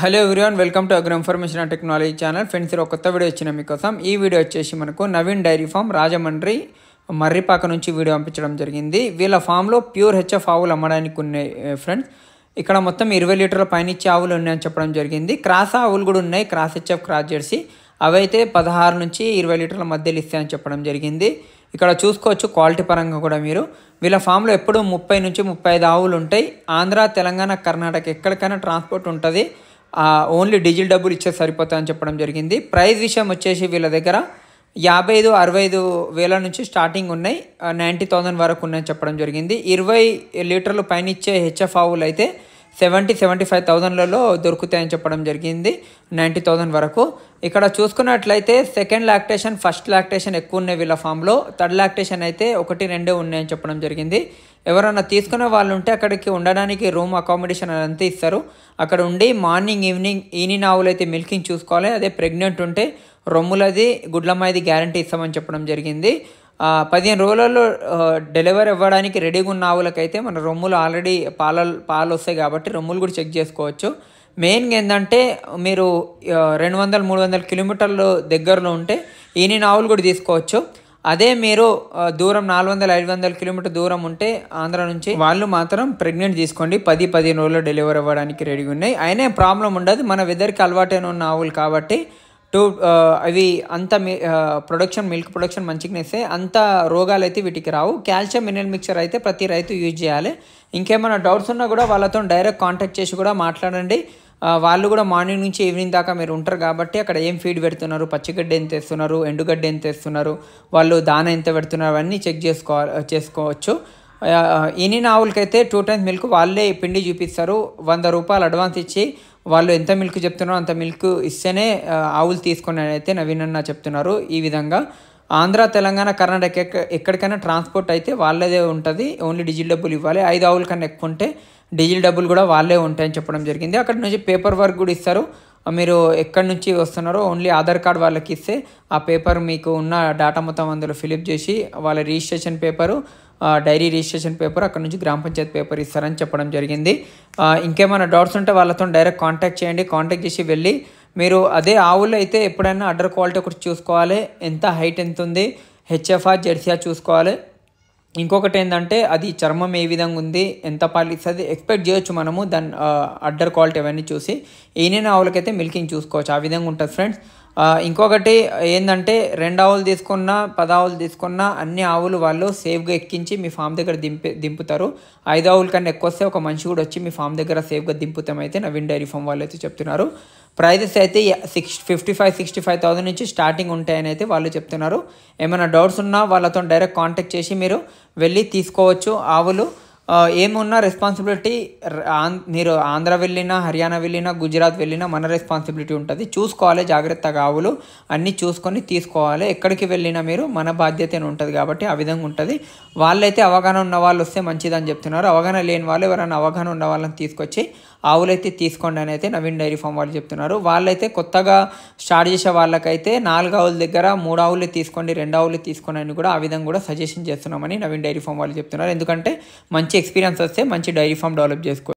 hello everyone welcome to అగ్ర information and technology channel friends ఒక కొత్త వీడియో వచ్చిన మీకోసం ఈ వీడియో వచ్చేసి మనకు నవీన్ డైరీ ఫామ్ రాజమండ్రి మర్రిపాక నుంచి వీడియో పంపించడం జరిగింది వీళ్ళ ఫామ్లో ప్యూర్ హెచ్ఎఫ్ ఆవులు అమ్మడానికి ఉన్నాయి ఫ్రెండ్స్ ఇక్కడ మొత్తం ఇరవై లీటర్ల పైనిచ్చే ఆవులు ఉన్నాయని చెప్పడం జరిగింది క్రాస్ ఆవులు కూడా ఉన్నాయి క్రాస్ హెచ్ఎఫ్ క్రాస్ జెర్సీ అవైతే పదహారు నుంచి ఇరవై లీటర్ల మధ్యలో ఇస్తాయని చెప్పడం జరిగింది ఇక్కడ చూసుకోవచ్చు క్వాలిటీ పరంగా కూడా మీరు వీళ్ళ ఫామ్లో ఎప్పుడూ ముప్పై నుంచి ముప్పై ఐదు ఆవులు ఉంటాయి ఆంధ్ర తెలంగాణ కర్ణాటక ఎక్కడికైనా ట్రాన్స్పోర్ట్ ఉంటుంది ఓన్లీ డీజిల్ డబ్బులు ఇచ్చే సరిపోతాయని చెప్పడం జరిగింది ప్రైస్ విషయం వచ్చేసి వీళ్ళ దగ్గర యాభై ఐదు అరవై ఐదు వేల నుంచి స్టార్టింగ్ ఉన్నాయి నైంటీ థౌజండ్ వరకు ఉన్నాయని చెప్పడం జరిగింది ఇరవై లీటర్లు పైన ఇచ్చే హెచ్ఎఫ్ ఆవులు అయితే సెవెంటీ సెవెంటీ ఫైవ్ థౌజండ్లలో దొరుకుతాయని చెప్పడం జరిగింది నైంటీ థౌజండ్ వరకు ఇక్కడ చూసుకున్నట్లయితే సెకండ్ లాక్టేషన్ ఫస్ట్ లాక్టేషన్ ఎక్కువ ఉన్నాయి వీళ్ళ ఫామ్లో థర్డ్ లాక్టేషన్ అయితే ఒకటి రెండే ఉన్నాయని చెప్పడం జరిగింది ఎవరైనా తీసుకునే వాళ్ళు ఉంటే అక్కడికి ఉండడానికి రూమ్ అకామిడేషన్ అదంతా ఇస్తారు అక్కడ ఉండి మార్నింగ్ ఈవినింగ్ ఈవినింగ్ ఆవులు అయితే మిల్కింగ్ చూసుకోవాలి అదే ప్రెగ్నెంట్ ఉంటే రొమ్ములది గుడ్లమ్మాయిది గ్యారంటీ ఇస్తామని చెప్పడం జరిగింది పదిహేను రోజులలో డెలివరీ ఇవ్వడానికి రెడీగా ఉన్న ఆవులకైతే మన రొమ్ములు ఆల్రెడీ పాల పాలు వస్తాయి కాబట్టి రొమ్ములు కూడా చెక్ చేసుకోవచ్చు మెయిన్గా ఏంటంటే మీరు రెండు వందల మూడు వందల కిలోమీటర్లు దగ్గరలో ఉంటే ఈయన ఆవులు కూడా తీసుకోవచ్చు అదే మీరు దూరం నాలుగు వందల ఐదు వందల కిలోమీటర్ దూరం ఉంటే ఆంధ్ర నుంచి వాళ్ళు మాత్రం ప్రెగ్నెంట్ తీసుకోండి పది పదిహేను రోజుల్లో డెలివరీ అవ్వడానికి రెడీగా ఉన్నాయి అయినా ప్రాబ్లం ఉండదు మన వెదర్కి అలవాటైన ఉన్న ఆవులు కాబట్టి టూ అవి అంత ప్రొడక్షన్ మిల్క్ ప్రొడక్షన్ మంచిగా ఇస్తే అంత రోగాలు అయితే వీటికి రావు కాల్షియం మినరల్ మిక్చర్ అయితే ప్రతి రైతు యూజ్ చేయాలి ఇంకేమైనా డౌట్స్ ఉన్నా కూడా వాళ్ళతో డైరెక్ట్ కాంటాక్ట్ చేసి కూడా మాట్లాడండి వాళ్ళు కూడా మార్నింగ్ నుంచి ఈవినింగ్ దాకా మీరు ఉంటారు కాబట్టి అక్కడ ఏం ఫీడ్ పెడుతున్నారు పచ్చిగడ్డ ఎంత వేస్తున్నారు ఎండుగడ్డ ఎంత వేస్తున్నారు వాళ్ళు దాన ఎంత పెడుతున్నారు అవన్నీ చెక్ చేసుకోవాలి చేసుకోవచ్చు ఎన్ని ఆవులకైతే టూ టైమ్స్ మిల్క్ వాళ్ళే పిండి చూపిస్తారు వంద రూపాయలు అడ్వాన్స్ ఇచ్చి వాళ్ళు ఎంత మిల్క్ చెప్తున్నారో అంత మిల్క్ ఇస్తేనే ఆవులు తీసుకొని అయితే నవీన్ అన్న చెప్తున్నారు ఈ విధంగా ఆంధ్ర తెలంగాణ కర్ణాటక ఎక్కడికైనా ట్రాన్స్పోర్ట్ అయితే వాళ్ళదే ఉంటుంది ఓన్లీ డిజిల్ డబ్బులు ఇవ్వాలి ఐదు ఆవుల కన్నా ఎక్కువ ఉంటే డిజిల్ డబ్బులు కూడా వాళ్ళే ఉంటాయని చెప్పడం జరిగింది అక్కడ నుంచి పేపర్ వర్క్ కూడా ఇస్తారు మీరు ఎక్కడి నుంచి వస్తున్నారో ఓన్లీ ఆధార్ కార్డ్ వాళ్ళకి ఇస్తే ఆ పేపర్ మీకు ఉన్న డేటా మొత్తం అందులో ఫిలిప్ చేసి వాళ్ళ registration paper dairy registration paper అక్కడ నుంచి గ్రామ పంచాయతీ పేపర్ ఇస్తారని చెప్పడం జరిగింది ఇంకేమైనా డౌట్స్ ఉంటే వాళ్ళతో డైరెక్ట్ కాంటాక్ట్ చేయండి కాంటాక్ట్ చేసి వెళ్ళి మీరు అదే ఆవులు అయితే ఎప్పుడైనా అడ్డర్ క్వాలిటీ ఒకటి చూసుకోవాలి ఎంత హైట్ ఎంత ఉంది హెచ్ఎఫ్ఆ జెర్సీఆ చూసుకోవాలి ఇంకొకటి ఏంటంటే అది చర్మం ఏ విధంగా ఉంది ఎంత పాలిస్తుంది ఎక్స్పెక్ట్ చేయొచ్చు మనము దాని అడ్డర్ క్వాలిటీ అవన్నీ చూసి ఏనైనా ఆవులకైతే మిల్కింగ్ చూసుకోవచ్చు ఆ విధంగా ఉంటుంది ఫ్రెండ్స్ ఇంకొకటి ఏంటంటే రెండు ఆవులు తీసుకున్నా పది ఆవులు తీసుకున్నా అన్ని ఆవులు వాళ్ళు సేఫ్గా ఎక్కించి మీ ఫామ్ దగ్గర దింపే దింపుతారు ఐదు ఆవుల కన్నా ఎక్కువ వస్తే ఒక మనిషి కూడా వచ్చి మీ ఫామ్ దగ్గర సేఫ్గా దింపుతామైతే నవీన్ డైరీ ఫామ్ వాళ్ళు అయితే చెప్తున్నారు ప్రైజెస్ అయితే six fifty five sixty five thousand నుంచి స్టార్టింగ్ ఉంటాయని అయితే వాళ్ళు చెప్తున్నారు ఏమైనా డౌట్స్ ఉన్నా వాళ్ళతో డైరెక్ట్ కాంటాక్ట్ చేసి మీరు వెళ్ళి తీసుకోవచ్చు ఆవులు ఏమున్నా రెస్పాన్సిబిలిటీ మీరు ఆంధ్ర వెళ్ళినా హర్యానా వెళ్ళినా గుజరాత్ వెళ్ళినా మన రెస్పాన్సిబిలిటీ ఉంటుంది చూసుకోవాలి జాగ్రత్త కావులు అన్నీ చూసుకొని తీసుకోవాలి ఎక్కడికి వెళ్ళినా మీరు మన బాధ్యత ఉంటుంది కాబట్టి ఆ విధంగా ఉంటుంది వాళ్ళైతే అవగాహన ఉన్న వాళ్ళు వస్తే మంచిదని చెప్తున్నారు అవగాహన లేని వాళ్ళు ఎవరైనా అవగాహన ఉన్న వాళ్ళని తీసుకొచ్చి ఆవులైతే తీసుకోండి అని అయితే నవీన్ డైరీ ఫామ్ వాళ్ళు చెప్తున్నారు వాళ్ళైతే కొత్తగా స్టార్ట్ చేసే వాళ్ళకైతే నాలుగు ఆవుల దగ్గర మూడు ఆవులు తీసుకోండి రెండు ఆవులు తీసుకోండి అని కూడా ఆ విధంగా కూడా సజెషన్ చేస్తున్నామని నవీన్ డైరీ ఫామ్ వాళ్ళు చెప్తున్నారు ఎందుకంటే మంచి ఎక్స్పీరియన్స్ వస్తే మంచి డైరీ ఫామ్ డెవలప్ చేసుకో